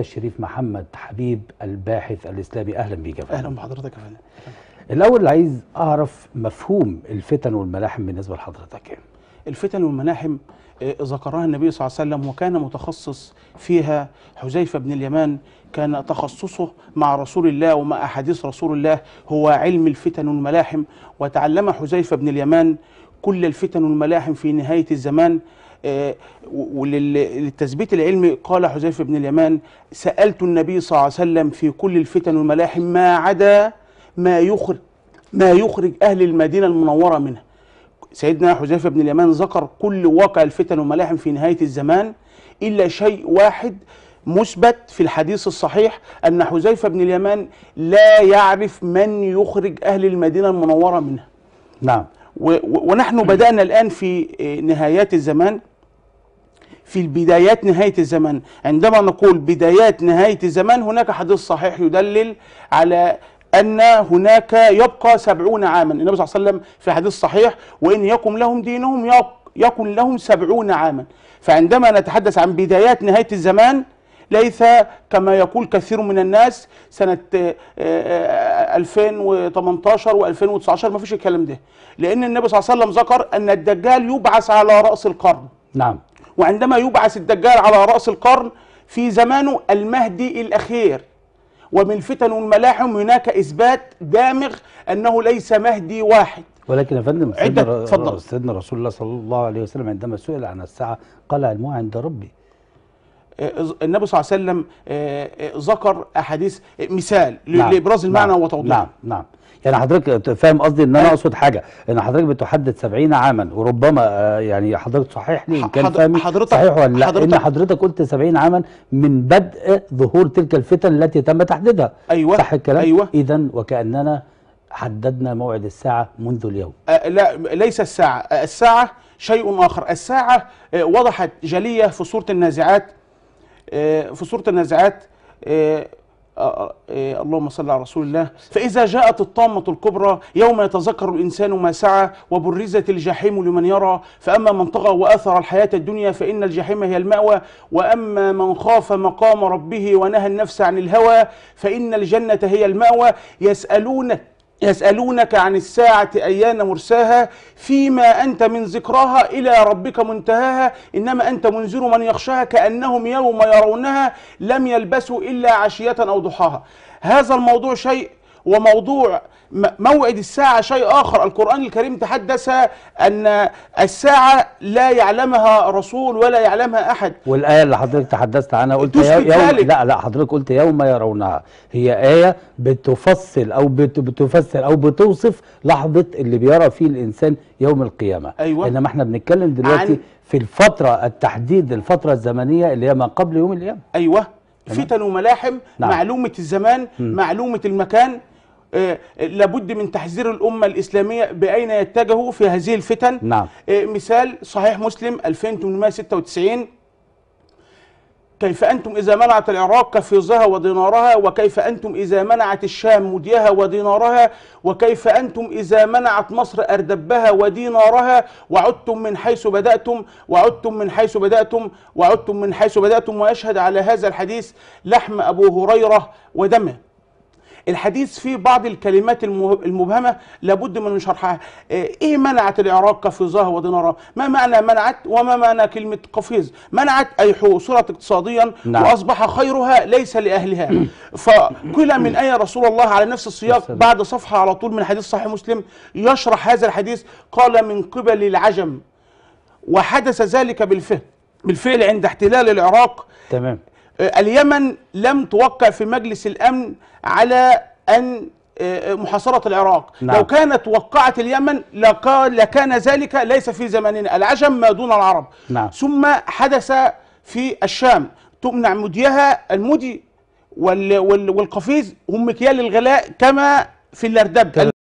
الشريف محمد حبيب الباحث الاسلامي اهلا بيك يا فندم اهلا بحضرتك يا فندم الاول عايز اعرف مفهوم الفتن والملاحم بالنسبه لحضرتك الفتن والملاحم آه، ذكرها النبي صلى الله عليه وسلم وكان متخصص فيها حذيفه بن اليمان كان تخصصه مع رسول الله وما احاديث رسول الله هو علم الفتن والملاحم وتعلم حذيفه بن اليمان كل الفتن والملاحم في نهاية الزمان آه، وللتثبيت العلمي قال حذيفة بن اليمان سألت النبي صلى الله عليه وسلم في كل الفتن والملاحم ما عدا ما يخرج ما يخرج أهل المدينة المنورة منها سيدنا حذيفة بن اليمان ذكر كل واقع الفتن والملاحم في نهاية الزمان إلا شيء واحد مثبت في الحديث الصحيح أن حذيفة بن اليمان لا يعرف من يخرج أهل المدينة المنورة منها نعم ونحن بدأنا الآن في آه، نهايات الزمان في البدايات نهاية الزمان عندما نقول بدايات نهاية الزمان هناك حديث صحيح يدلل على أن هناك يبقى سبعون عاما النبي صلى الله عليه وسلم في حديث صحيح وإن يقم لهم دينهم يقم لهم سبعون عاما فعندما نتحدث عن بدايات نهاية الزمان ليس كما يقول كثير من الناس سنة 2018 آه، آه، و2019 ما فيش الكلام ده لأن النبي صلى الله عليه وسلم ذكر أن الدجال يبعث على رأس القرن نعم وعندما يبعث الدجال على رأس القرن في زمانه المهدي الأخير ومن فتن الملاحم هناك إثبات دامغ أنه ليس مهدي واحد ولكن يا فندم سيدنا, سيدنا رسول الله صلى الله عليه وسلم عندما سئل عن الساعة قال علمها عند ربي النبي صلى الله عليه وسلم آه، آه، ذكر احاديث آه، مثال نعم لابراز المعنى نعم وتوضيحه نعم نعم يعني حضرتك فاهم قصدي ان انا إيه؟ اقصد حاجه ان حضرتك بتحدد 70 عاما وربما يعني حضرتك صحيح لي ان كان فاهم صحيح ولا لا حضرتك ان حضرتك قلت 70 عاما من بدء ظهور تلك الفتن التي تم تحديدها ايوه صح الكلام ايوه اذا وكاننا حددنا موعد الساعه منذ اليوم أه لا ليس الساعه الساعه شيء اخر الساعه وضحت جليه في سوره النازعات آه، في سوره النازعات آه، آه، اللهم صل على رسول الله فإذا جاءت الطامة الكبرى يوم يتذكر الإنسان ما سعى وبرزت الجحيم لمن يرى فأما من طغى وأثر الحياة الدنيا فإن الجحيم هي المأوى وأما من خاف مقام ربه ونهى النفس عن الهوى فإن الجنة هي المأوى يسألون يسألونك عن الساعة أيان مرساها فيما أنت من ذكراها إلى ربك منتهاها إنما أنت منذر من يخشاها كأنهم يوم يرونها لم يلبسوا إلا عشية أو ضحاها هذا الموضوع شيء وموضوع موعد الساعة شيء آخر القرآن الكريم تحدث أن الساعة لا يعلمها رسول ولا يعلمها أحد والآية اللي حضرتك تحدثت عنها قلت يوم ذلك. لا لا حضرتك قلت يوم يرونها هي آية بتفصل أو بتفسر أو بتوصف لحظة اللي بيرى فيه الإنسان يوم القيامة أيوة. إنما احنا بنتكلم دلوقتي في الفترة التحديد الفترة الزمنية اللي هي ما قبل يوم القيامة أيوه فتن وملاحم نعم. معلومه الزمان م. معلومه المكان آه، آه، لابد من تحذير الأمة الإسلامية بأين يتجهوا في هذه الفتن نعم. آه، مثال صحيح مسلم 2896 كيف أنتم إذا منعت العراق كفزها ودينارها وكيف أنتم إذا منعت الشام مديها ودينارها وكيف أنتم إذا منعت مصر أردبها ودينارها وعدتم من حيث بدأتم وعدتم من حيث بدأتم وعدتم من حيث بدأتم ويشهد على هذا الحديث لحم أبو هريرة ودمه الحديث فيه بعض الكلمات المبهمة لابد من شرحها إيه, إيه منعت العراق قفزها ودينارها ما معنى منعت وما معنى كلمة قفز منعت أي حصرت اقتصاديا نعم. وأصبح خيرها ليس لأهلها فكل من أي رسول الله على نفس السياق بعد صفحة على طول من حديث صحيح مسلم يشرح هذا الحديث قال من قبل العجم وحدث ذلك بالفعل بالفعل عند احتلال العراق تمام آه، اليمن لم توقع في مجلس الأمن على أن آه، محاصرة العراق نعم. لو كانت وقعت اليمن لكان ذلك ليس في زماننا العجم ما دون العرب نعم. ثم حدث في الشام تمنع مديها المدي والقفيز هم مكيال الغلاء كما في الأردب